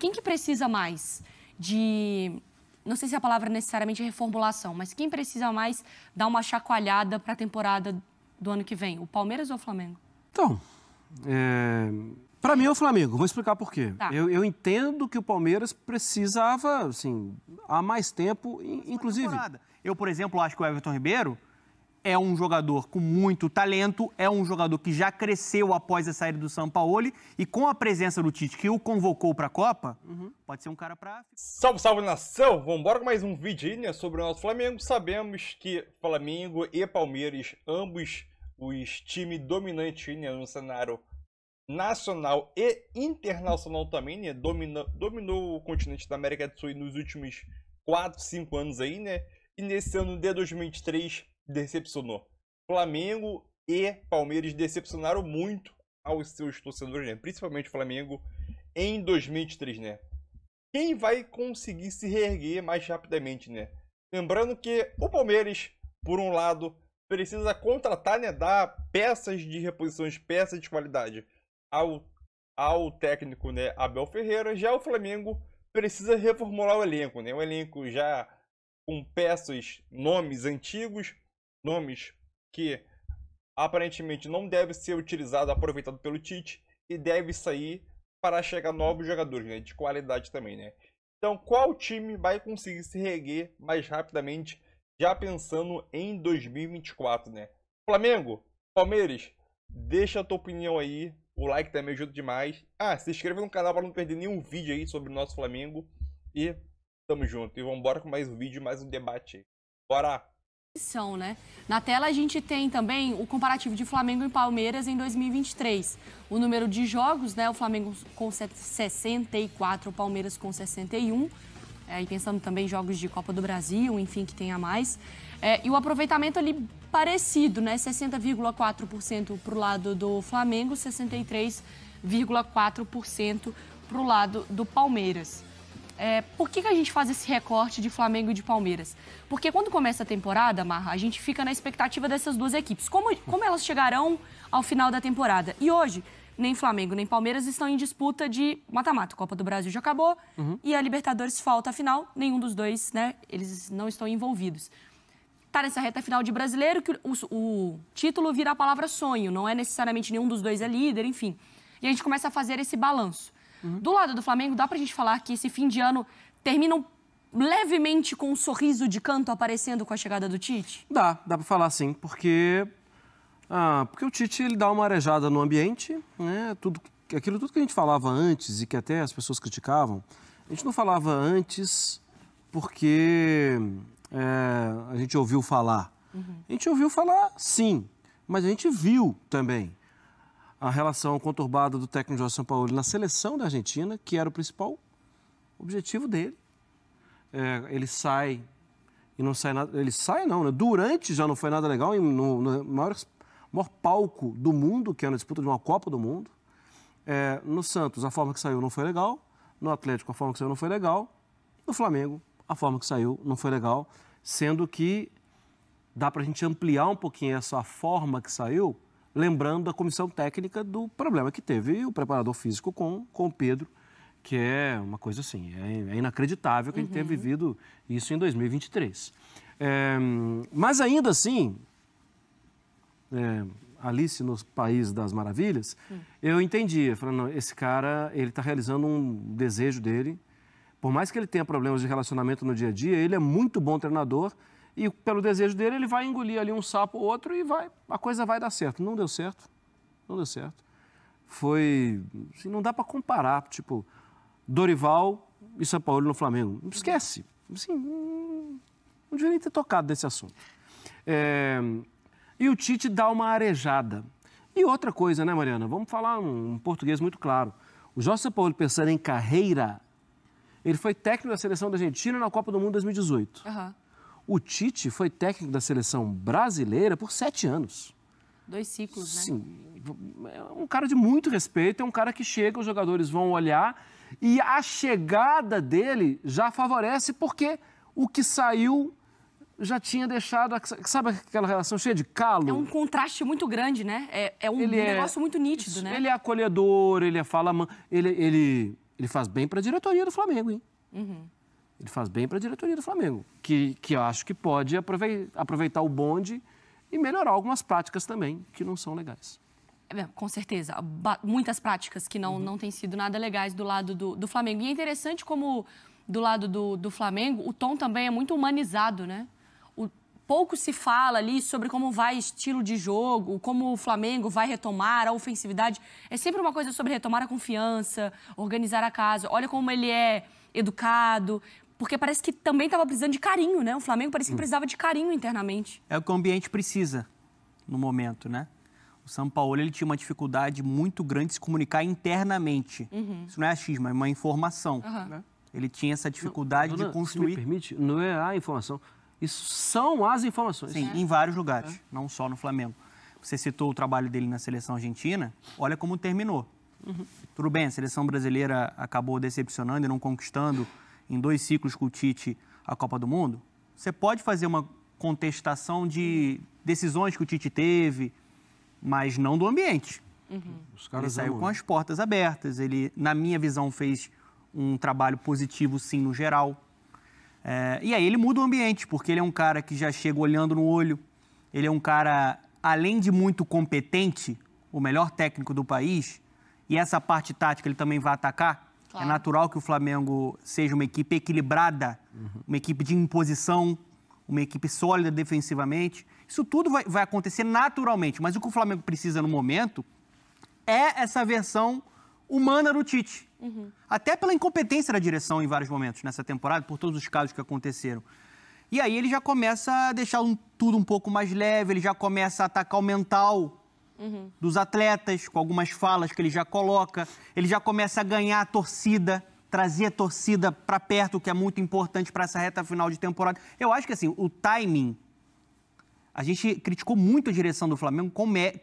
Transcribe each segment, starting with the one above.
Quem que precisa mais de não sei se a palavra é necessariamente reformulação, mas quem precisa mais dar uma chacoalhada para a temporada do ano que vem? O Palmeiras ou o Flamengo? Então, é... para mim é o Flamengo. Vou explicar por quê. Tá. Eu, eu, entendo que o Palmeiras precisava, assim, há mais tempo, inclusive. Eu, por exemplo, acho que o Everton Ribeiro é um jogador com muito talento, é um jogador que já cresceu após a saída do Sampaoli e com a presença do Tite, que o convocou para a Copa, uhum. pode ser um cara para... Salve, salve, nação! Vamos embora com mais um vídeo né, sobre o nosso Flamengo. Sabemos que Flamengo e Palmeiras, ambos os times dominantes né, no cenário nacional e internacional também, né, domina, dominou o continente da América do Sul nos últimos 4, 5 anos aí, né, e nesse ano de 2023 decepcionou. Flamengo e Palmeiras decepcionaram muito aos seus torcedores, né? principalmente o Flamengo em 2023, né? Quem vai conseguir se reerguer mais rapidamente, né? Lembrando que o Palmeiras, por um lado, precisa contratar, né, dar peças de reposições, peças de qualidade ao, ao técnico, né, Abel Ferreira. Já o Flamengo precisa reformular o elenco, né? Um elenco já com peças, nomes antigos, nomes que aparentemente não deve ser utilizado, aproveitado pelo Tite e deve sair para chegar novos jogadores, né, de qualidade também, né? Então, qual time vai conseguir se reguer mais rapidamente, já pensando em 2024, né? Flamengo, Palmeiras, deixa a tua opinião aí, o like também ajuda demais. Ah, se inscreva no canal para não perder nenhum vídeo aí sobre o nosso Flamengo e tamo junto. E vamos embora com mais um vídeo, mais um debate. Bora! São, né? Na tela a gente tem também o comparativo de Flamengo e Palmeiras em 2023. O número de jogos, né? O Flamengo com 64, o Palmeiras com 61. É, e pensando também em jogos de Copa do Brasil, enfim, que tenha mais. É, e o aproveitamento ali parecido, né? 60,4% para o lado do Flamengo, 63,4% para o lado do Palmeiras. É, por que, que a gente faz esse recorte de Flamengo e de Palmeiras? Porque quando começa a temporada, Marra, a gente fica na expectativa dessas duas equipes. Como, como elas chegarão ao final da temporada? E hoje, nem Flamengo nem Palmeiras estão em disputa de mata-mata. Copa do Brasil já acabou uhum. e a Libertadores falta a final. Nenhum dos dois, né? Eles não estão envolvidos. Tá nessa reta final de brasileiro que o, o título vira a palavra sonho. Não é necessariamente nenhum dos dois é líder, enfim. E a gente começa a fazer esse balanço. Uhum. Do lado do Flamengo, dá pra gente falar que esse fim de ano termina um levemente com um sorriso de canto aparecendo com a chegada do Tite? Dá, dá para falar sim, porque ah, porque o Tite ele dá uma arejada no ambiente, né? Tudo aquilo tudo que a gente falava antes e que até as pessoas criticavam, a gente não falava antes porque é, a gente ouviu falar. Uhum. A gente ouviu falar, sim, mas a gente viu também a relação conturbada do técnico Jorge Paulo na seleção da Argentina, que era o principal objetivo dele. É, ele sai e não sai nada. Ele sai, não, né? Durante já não foi nada legal, no, no maior, maior palco do mundo, que é na disputa de uma Copa do Mundo. É, no Santos, a forma que saiu não foi legal. No Atlético, a forma que saiu não foi legal. No Flamengo, a forma que saiu não foi legal. Sendo que dá para a gente ampliar um pouquinho essa forma que saiu lembrando da comissão técnica do problema que teve o preparador físico com, com o Pedro, que é uma coisa assim, é, é inacreditável que uhum. a gente tenha uhum. vivido isso em 2023. É, mas ainda assim, é, Alice no País das Maravilhas, hum. eu entendi, falando, esse cara, ele está realizando um desejo dele, por mais que ele tenha problemas de relacionamento no dia a dia, ele é muito bom treinador e pelo desejo dele, ele vai engolir ali um sapo ou outro e vai, a coisa vai dar certo. Não deu certo, não deu certo. Foi, assim, não dá para comparar, tipo, Dorival e São Paulo no Flamengo. Esquece, assim, não devia ter tocado desse assunto. É, e o Tite dá uma arejada. E outra coisa, né, Mariana? Vamos falar um, um português muito claro. O Jorge Paulo pensando em carreira, ele foi técnico da seleção da Argentina na Copa do Mundo 2018. Uhum. O Tite foi técnico da seleção brasileira por sete anos. Dois ciclos, né? Sim. É um cara de muito respeito, é um cara que chega, os jogadores vão olhar e a chegada dele já favorece porque o que saiu já tinha deixado. Sabe aquela relação cheia de calo? É um contraste muito grande, né? É, é um ele é negócio é, muito nítido, né? Ele é acolhedor, ele é fala. Ele, ele, ele faz bem para a diretoria do Flamengo, hein? Uhum. Ele faz bem para a diretoria do Flamengo, que, que eu acho que pode aproveitar o bonde e melhorar algumas práticas também que não são legais. É, com certeza, muitas práticas que não, uhum. não têm sido nada legais do lado do, do Flamengo. E é interessante como, do lado do, do Flamengo, o tom também é muito humanizado, né? pouco se fala ali sobre como vai estilo de jogo, como o Flamengo vai retomar a ofensividade. É sempre uma coisa sobre retomar a confiança, organizar a casa. Olha como ele é educado. Porque parece que também estava precisando de carinho, né? O Flamengo parece que precisava de carinho internamente. É o que o ambiente precisa no momento, né? O São Paulo ele tinha uma dificuldade muito grande de se comunicar internamente. Uhum. Isso não é achismo, é uma informação. Uhum. Ele tinha essa dificuldade não, dona, de construir. Se me permite, não é a informação. Isso são as informações. Sim, é. em vários lugares, é. não só no Flamengo. Você citou o trabalho dele na seleção argentina, olha como terminou. Uhum. Tudo bem, a seleção brasileira acabou decepcionando e não conquistando em dois ciclos com o Tite a Copa do Mundo, você pode fazer uma contestação de decisões que o Tite teve, mas não do ambiente. Uhum. ele saiu com as portas abertas. Ele, na minha visão, fez um trabalho positivo, sim, no geral. É, e aí ele muda o ambiente, porque ele é um cara que já chega olhando no olho. Ele é um cara, além de muito competente, o melhor técnico do país, e essa parte tática ele também vai atacar. Claro. É natural que o Flamengo seja uma equipe equilibrada, uhum. uma equipe de imposição, uma equipe sólida defensivamente. Isso tudo vai, vai, acontecer naturalmente, mas o que o Flamengo precisa no momento é essa versão humana do Tite. Uhum. Até pela incompetência da direção em vários momentos nessa temporada, por todos os casos que aconteceram. E aí ele já começa a deixar tudo um pouco mais leve, ele já começa a atacar o mental uhum. dos atletas, com algumas falas que ele já coloca. Ele já começa a ganhar a torcida, trazer a torcida para perto, o que é muito importante para essa reta final de temporada. Eu acho que assim, o timing. A gente criticou muito a direção do Flamengo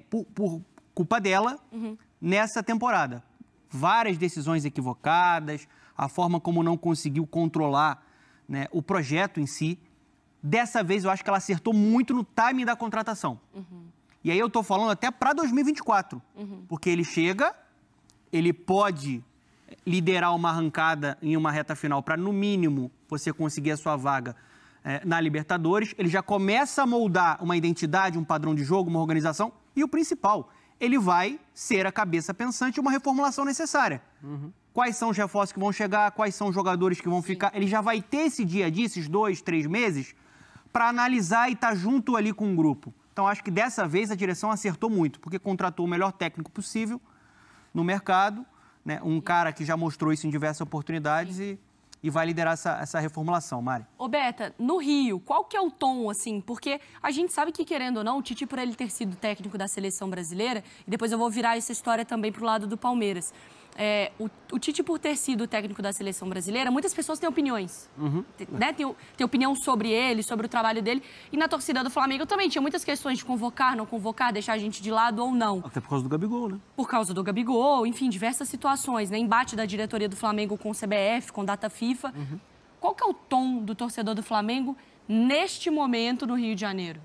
por, por culpa dela uhum. nessa temporada. Várias decisões equivocadas, a forma como não conseguiu controlar né, o projeto em si. Dessa vez eu acho que ela acertou muito no timing da contratação. Uhum. E aí eu estou falando até para 2024, uhum. porque ele chega, ele pode liderar uma arrancada em uma reta final para, no mínimo, você conseguir a sua vaga é, na Libertadores. Ele já começa a moldar uma identidade, um padrão de jogo, uma organização. E o principal, ele vai ser a cabeça pensante uma reformulação necessária. Uhum. Quais são os reforços que vão chegar, quais são os jogadores que vão Sim. ficar. Ele já vai ter esse dia a dia, esses dois, três meses, para analisar e estar tá junto ali com o grupo. Então acho que dessa vez a direção acertou muito, porque contratou o melhor técnico possível no mercado, né? um cara que já mostrou isso em diversas oportunidades e, e vai liderar essa, essa reformulação, Mari. Ô Beta, no Rio, qual que é o tom, assim? Porque a gente sabe que, querendo ou não, o Tite, por ele ter sido técnico da seleção brasileira, e depois eu vou virar essa história também para o lado do Palmeiras é, o, o, Tite, por ter sido o técnico da seleção brasileira, muitas pessoas têm opiniões. Uhum. Né? Tem, tem, opinião sobre ele, sobre o trabalho dele. E na torcida do Flamengo também tinha muitas questões de convocar, não convocar, deixar a gente de lado ou não. Até por causa do Gabigol, né? Por causa do Gabigol, enfim, diversas situações, né? Embate da diretoria do Flamengo com o CBF, com data FIFA. Uhum. Qual que é o tom do torcedor do Flamengo neste momento no Rio de Janeiro?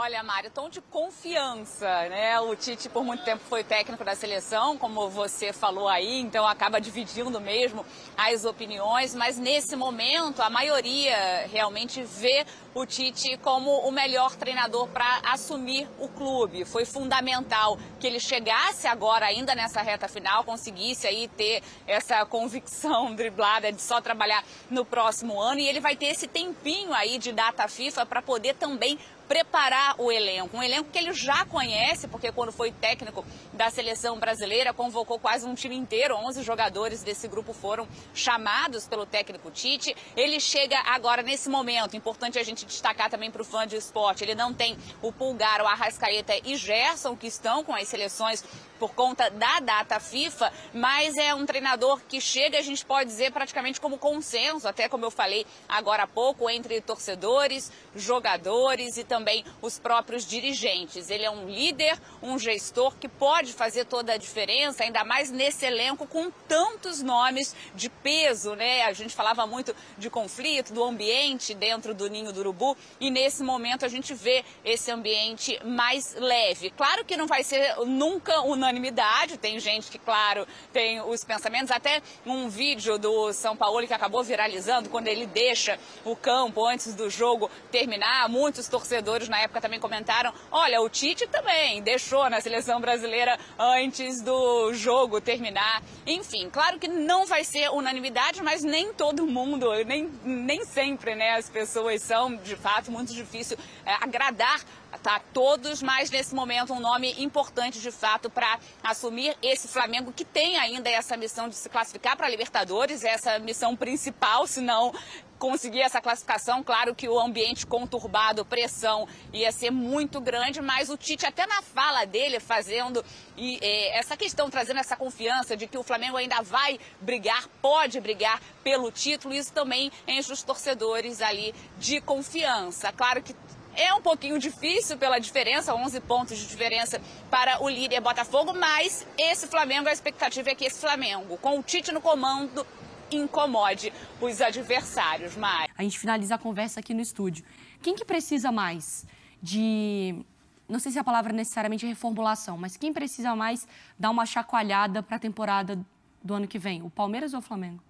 Olha, Mário, tom de confiança, né? O Tite por muito tempo foi técnico da seleção, como você falou aí, então acaba dividindo mesmo as opiniões, mas nesse momento a maioria realmente vê o Tite como o melhor treinador para assumir o clube. Foi fundamental que ele chegasse agora ainda nessa reta final, conseguisse aí ter essa convicção driblada de só trabalhar no próximo ano e ele vai ter esse tempinho aí de data FIFA para poder também preparar o elenco. Um elenco que ele já conhece, porque quando foi técnico da seleção brasileira, convocou quase um time inteiro, 11 jogadores desse grupo foram chamados pelo técnico Tite. Ele chega agora nesse momento, importante a gente destacar também para o fã de esporte, ele não tem o Pulgar, o Arrascaeta e Gerson, que estão com as seleções por conta da data FIFA, mas é um treinador que chega, a gente pode dizer, praticamente como consenso, até como eu falei agora há pouco, entre torcedores, jogadores e também os próprios dirigentes. Ele é um líder, um gestor que pode fazer toda a diferença, ainda mais nesse elenco com tantos nomes de peso, né? A gente falava muito de conflito, do ambiente dentro do ninho do urubu e nesse momento a gente vê esse ambiente mais leve. Claro que não vai ser nunca unânime unanimidade. Tem gente que, claro, tem os pensamentos. Até um vídeo do São Paulo que acabou viralizando quando ele deixa o campo antes do jogo terminar. Muitos torcedores na época também comentaram: olha, o Tite também deixou na seleção brasileira antes do jogo terminar. Enfim, claro que não vai ser unanimidade, mas nem todo mundo, nem, nem sempre né, as pessoas são, de fato, muito difícil é, agradar tá todos, mas nesse momento um nome importante de fato para assumir esse Flamengo que tem ainda essa missão de se classificar para a Libertadores, essa missão principal, se não conseguir essa classificação, claro que o ambiente conturbado, pressão ia ser muito grande, mas o Tite até na fala dele fazendo e, é, essa questão trazendo essa confiança de que o Flamengo ainda vai brigar, pode brigar pelo título, isso também enche os torcedores ali de confiança. Claro que é um pouquinho difícil pela diferença, 11 pontos de diferença para o líder Botafogo, mas esse Flamengo, a expectativa é que esse Flamengo, com o Tite no comando, incomode os adversários, Mais A gente finaliza a conversa aqui no estúdio. Quem que precisa mais de... Não sei se a palavra é necessariamente reformulação, mas quem precisa mais dar uma chacoalhada para a temporada do ano que vem? O Palmeiras ou o Flamengo?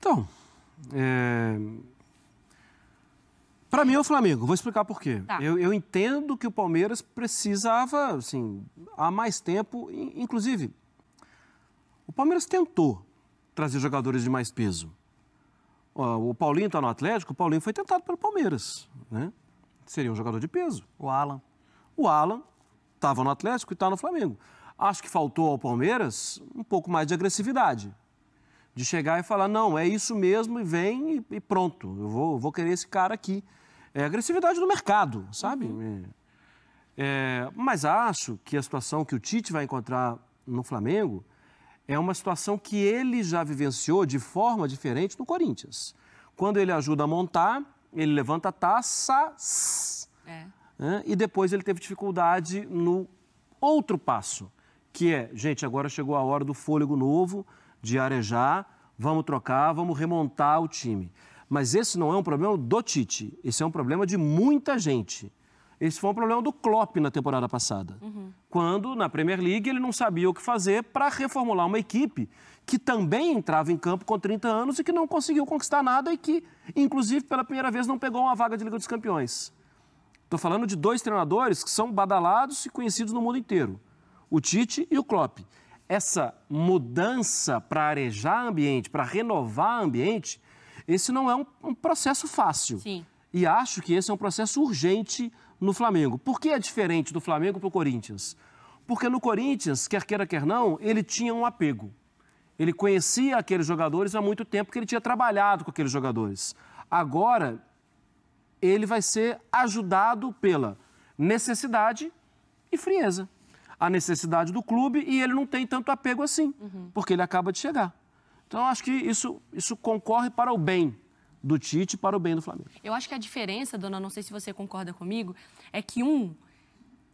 Então, é... Para mim é o Flamengo, vou explicar por quê. Tá. Eu, eu, entendo que o Palmeiras precisava, assim, há mais tempo. Inclusive, o Palmeiras tentou trazer jogadores de mais peso. O Paulinho está no Atlético, o Paulinho foi tentado pelo Palmeiras, né? Seria um jogador de peso. O Alan. O Alan estava no Atlético e está no Flamengo. Acho que faltou ao Palmeiras um pouco mais de agressividade de chegar e falar, não, é isso mesmo, e vem e, pronto, eu vou, vou querer esse cara aqui. É agressividade do mercado, sabe? Uhum. É, é, mas acho que a situação que o Tite vai encontrar no Flamengo é uma situação que ele já vivenciou de forma diferente no Corinthians. Quando ele ajuda a montar, ele levanta taças é. né? e depois ele teve dificuldade no outro passo, que é, gente, agora chegou a hora do fôlego novo, de arejar, vamos trocar, vamos remontar o time. Mas esse não é um problema do Tite, esse é um problema de muita gente. Esse foi um problema do Klopp na temporada passada, uhum. quando na Premier League ele não sabia o que fazer para reformular uma equipe que também entrava em campo com 30 anos e que não conseguiu conquistar nada e que, inclusive, pela primeira vez não pegou uma vaga de Liga dos Campeões. Estou falando de dois treinadores que são badalados e conhecidos no mundo inteiro: o Tite e o Klopp essa mudança para arejar ambiente, para renovar ambiente, esse não é um, um processo fácil. Sim. E acho que esse é um processo urgente no Flamengo. Por que é diferente do Flamengo para o Corinthians? Porque no Corinthians, quer queira, quer não, ele tinha um apego. Ele conhecia aqueles jogadores há muito tempo que ele tinha trabalhado com aqueles jogadores. Agora, ele vai ser ajudado pela necessidade e frieza a necessidade do clube e ele não tem tanto apego assim, uhum. porque ele acaba de chegar. Então, acho que isso, isso concorre para o bem do Tite, para o bem do Flamengo. Eu acho que a diferença, dona, não sei se você concorda comigo, é que um,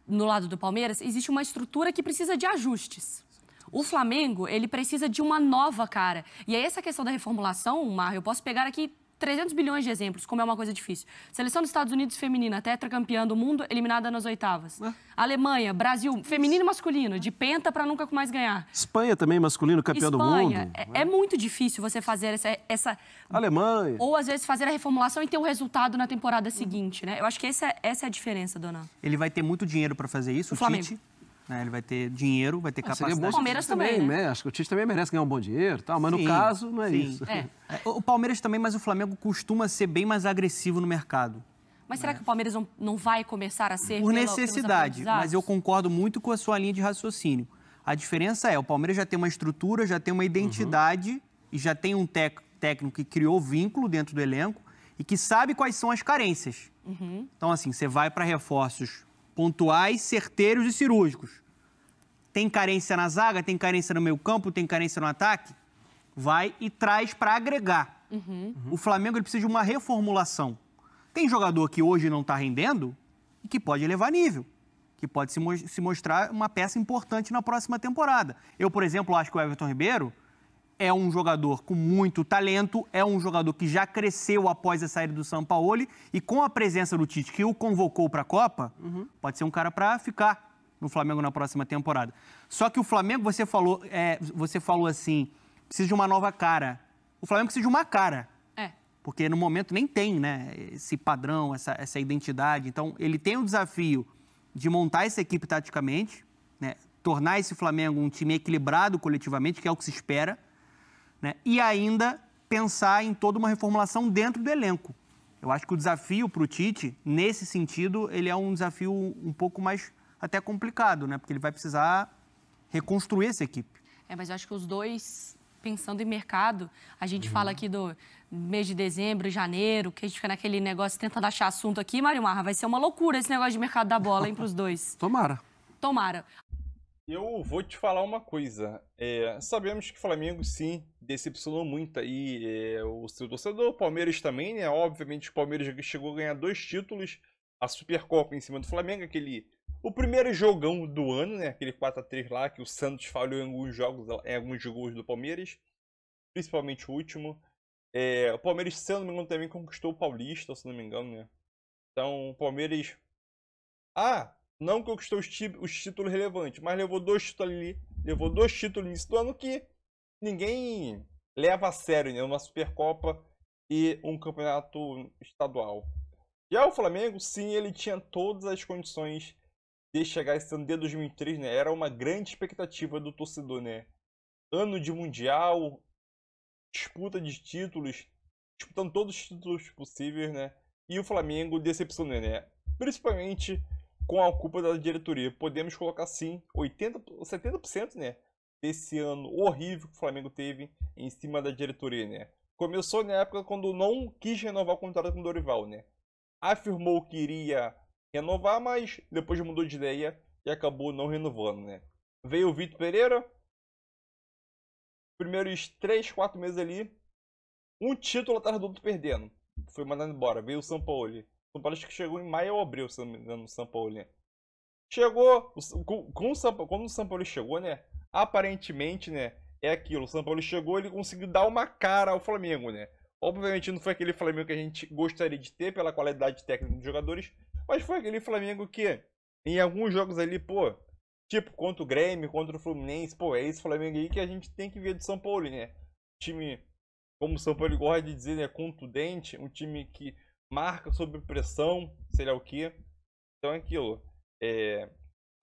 no lado do Palmeiras, existe uma estrutura que precisa de ajustes. O Flamengo, ele precisa de uma nova cara. E é essa questão da reformulação, Mar, eu posso pegar aqui 300 bilhões de exemplos, como é uma coisa difícil. Seleção dos Estados Unidos feminina, tetracampeã do mundo, eliminada nas oitavas. Ah. Alemanha, Brasil, feminino e masculino, de penta para nunca mais ganhar. Espanha também, masculino, campeão Espanha, do mundo. É, é muito difícil você fazer essa, essa... Alemanha. Ou, às vezes, fazer a reformulação e ter o resultado na temporada seguinte, né? Eu acho que essa, é, essa é a diferença, dona. Ele vai ter muito dinheiro para fazer isso, o Flamengo. Tite? Né? Ele vai ter dinheiro, vai ter ah, capacidade. Bom, o Palmeiras também, né? né? Acho que o Tite também merece ganhar um bom dinheiro, tal, mas sim, no caso não é sim. isso. É. é o Palmeiras também, mas o Flamengo costuma ser bem mais agressivo no mercado. Mas será né? que o Palmeiras não, vai começar a ser? Por pela, necessidade, mas eu concordo muito com a sua linha de raciocínio. A diferença é, o Palmeiras já tem uma estrutura, já tem uma identidade uhum. e já tem um técnico que criou vínculo dentro do elenco e que sabe quais são as carências. Uhum. Então, assim, você vai para reforços pontuais, certeiros e cirúrgicos. Tem carência na zaga, tem carência no meio campo, tem carência no ataque? Vai e traz para agregar. Uhum. O Flamengo ele precisa de uma reformulação. Tem jogador que hoje não está rendendo e que pode elevar nível, que pode se, mo se mostrar uma peça importante na próxima temporada. Eu, por exemplo, acho que o Everton Ribeiro é um jogador com muito talento, é um jogador que já cresceu após a saída do São Paulo e com a presença do Tite, que o convocou para a Copa, uhum. pode ser um cara para ficar no Flamengo na próxima temporada. Só que o Flamengo, você falou, é, você falou assim, precisa de uma nova cara. O Flamengo precisa de uma cara. É. Porque no momento nem tem, né, esse padrão, essa, essa identidade. Então, ele tem o desafio de montar essa equipe taticamente, né, tornar esse Flamengo um time equilibrado coletivamente, que é o que se espera né? e ainda pensar em toda uma reformulação dentro do elenco. Eu acho que o desafio para o Tite, nesse sentido, ele é um desafio um pouco mais até complicado, né? Porque ele vai precisar reconstruir essa equipe. É, mas eu acho que os dois, pensando em mercado, a gente uhum. fala aqui do mês de dezembro, janeiro, que a gente fica naquele negócio tentando achar assunto aqui, Mário Marra, vai ser uma loucura esse negócio de mercado da bola, hein, para os dois. Tomara. Tomara. Eu vou te falar uma coisa. É, sabemos que o Flamengo, sim, decepcionou muito aí é, o seu torcedor. O Palmeiras também, né? Obviamente, o Palmeiras chegou a ganhar dois títulos. A Supercopa em cima do Flamengo, aquele... O primeiro jogão do ano, né? Aquele 4x3 lá, que o Santos falhou em alguns jogos, em alguns gols do Palmeiras. Principalmente o último. É, o Palmeiras, se não me engano, também conquistou o Paulista, se não me engano, né? Então, o Palmeiras... Ah, não conquistou os, os títulos relevantes, mas levou dois títulos ali, levou dois títulos nisso do ano que ninguém leva a sério, né? Uma Supercopa e um campeonato estadual. Já o Flamengo, sim, ele tinha todas as condições de chegar esse ano de 2003, né? Era uma grande expectativa do torcedor, né? Ano de Mundial, disputa de títulos, disputando todos os títulos possíveis, né? E o Flamengo decepcionou, né? Principalmente com a culpa da diretoria. Podemos colocar sim 80, 70%, né, desse ano horrível que o Flamengo teve em cima da diretoria, né? Começou na época quando não quis renovar o contrato com o Dorival, né? Afirmou que iria renovar, mas depois mudou de ideia e acabou não renovando, né? Veio o Vitor Pereira. Primeiros 3, 4 meses ali, um título atrás do outro perdendo. Foi mandado embora. Veio o São Paulo. São Paulo acho que chegou em maio ou abril, se não me engano, no São Paulo. Né? Chegou, com, com o São, quando o São Paulo chegou, né? Aparentemente, né? É aquilo, o São Paulo chegou ele conseguiu dar uma cara ao Flamengo, né? Obviamente não foi aquele Flamengo que a gente gostaria de ter pela qualidade técnica dos jogadores, mas foi aquele Flamengo que, em alguns jogos ali, pô, tipo contra o Grêmio, contra o Fluminense, pô, é esse Flamengo aí que a gente tem que ver do São Paulo, né? Time, como o São Paulo gosta de dizer, né, contundente, um time que marca sob pressão, sei lá o que. Então é aquilo. É,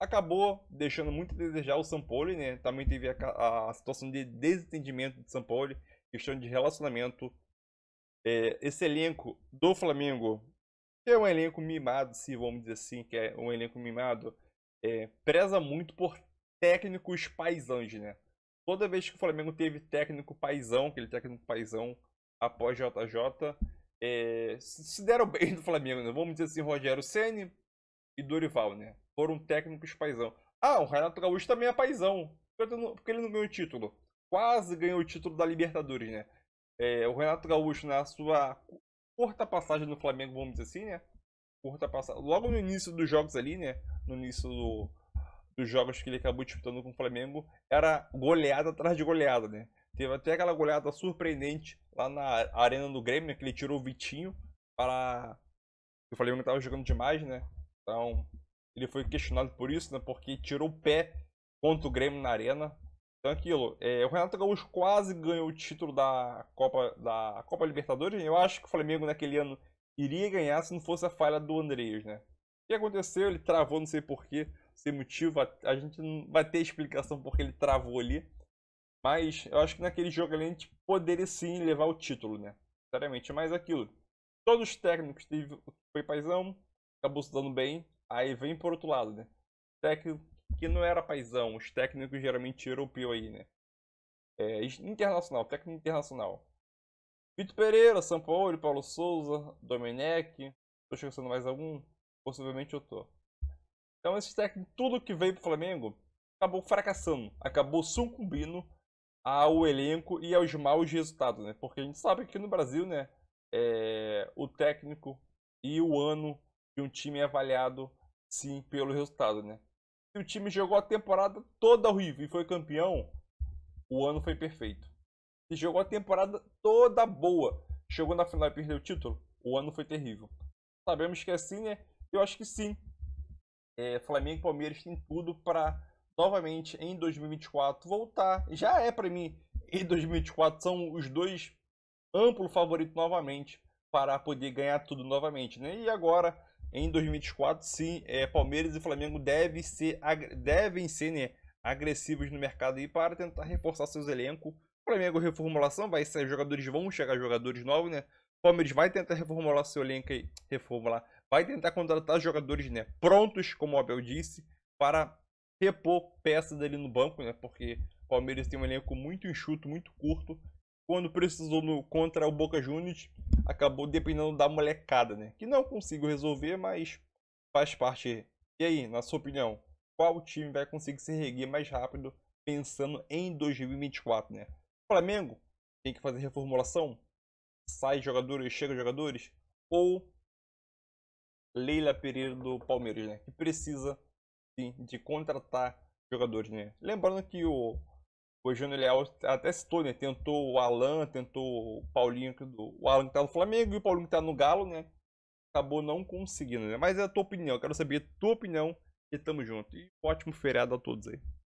acabou deixando muito a desejar o Sampoli, né? Também teve a, a, situação de desentendimento de Sampoli, questão de relacionamento. É, esse elenco do Flamengo, que é um elenco mimado, se vamos dizer assim, que é um elenco mimado, é, preza muito por técnicos paisãs, né? Toda vez que o Flamengo teve técnico paisão, aquele técnico paisão após JJ, é, se deram bem do Flamengo, né? Vamos dizer assim, Rogério Ceni e Dorival, né? Foram técnicos paisão. Ah, o Renato Gaúcho também é paisão. Porque ele não ganhou o título. Quase ganhou o título da Libertadores, né? É, o Renato Gaúcho, na sua curta passagem no Flamengo, vamos dizer assim, né? Curta passagem. Logo no início dos jogos ali, né? No início do, dos jogos que ele acabou disputando com o Flamengo, era goleada atrás de goleada, né? Teve até aquela goleada surpreendente lá na arena do Grêmio, que ele tirou o Vitinho para. Eu falei que estava jogando demais, né? Então, ele foi questionado por isso, né? Porque tirou o pé contra o Grêmio na arena. Então aquilo, é, o Renato Gaúcho quase ganhou o título da Copa da Copa Libertadores. Eu acho que o Flamengo naquele ano iria ganhar se não fosse a falha do Andreas, né? O que aconteceu? Ele travou, não sei porquê, sem motivo. A, a gente não vai ter explicação porque ele travou ali. Mas eu acho que naquele jogo ali a gente poderia sim levar o título, né? Sinceramente, é mas aquilo. Todos os técnicos teve foi paizão, acabou se dando bem. Aí vem por outro lado, né? Técnico que não era paizão, os técnicos geralmente europeu aí, né? É, internacional, técnico internacional. Vitor Pereira, São Paulo, Paulo Souza, Domenech. Tô esquecendo mais algum? Possivelmente eu tô. Então esses técnicos, tudo que veio pro Flamengo, acabou fracassando, acabou sucumbindo ao elenco e aos maus resultados, né? Porque a gente sabe que no Brasil, né, é, o técnico e o ano de um time é avaliado sim pelo resultado, né? Se o time jogou a temporada toda horrível e foi campeão, o ano foi perfeito. Se jogou a temporada toda boa, chegou na final e perdeu o título, o ano foi terrível. Sabemos que é assim, né? Eu acho que sim. É, Flamengo e Palmeiras têm tudo para novamente em 2024 voltar. Já é para mim em 2024 são os dois amplo favorito novamente para poder ganhar tudo novamente, né? E agora em 2024, sim, é, Palmeiras e Flamengo devem ser, devem ser né, agressivos no mercado aí para tentar reforçar seus elencos. Flamengo reformulação, vai ser jogadores vão chegar jogadores novos, né? Palmeiras vai tentar reformular seu elenco aí, reformular, vai tentar contratar jogadores, né, prontos, como o Abel disse, para repor peças ali no banco, né? Porque o Palmeiras tem um elenco muito enxuto, muito curto. Quando precisou no, contra o Boca Juniors, acabou dependendo da molecada, né? Que não consigo resolver, mas faz parte. E aí, na sua opinião, qual time vai conseguir se reguer mais rápido pensando em 2024, né? O Flamengo tem que fazer reformulação? Sai jogadores, chega jogadores? Ou Leila Pereira do Palmeiras, né? Que precisa de contratar jogadores, né? Lembrando que o, o Eugênio Leal até citou, né? Tentou o Alan, tentou o Paulinho, o Alan que tá no Flamengo e o Paulinho que tá no Galo, né? Acabou não conseguindo, né? Mas é a tua opinião, quero saber a tua opinião e tamo junto. E um ótimo feriado a todos aí.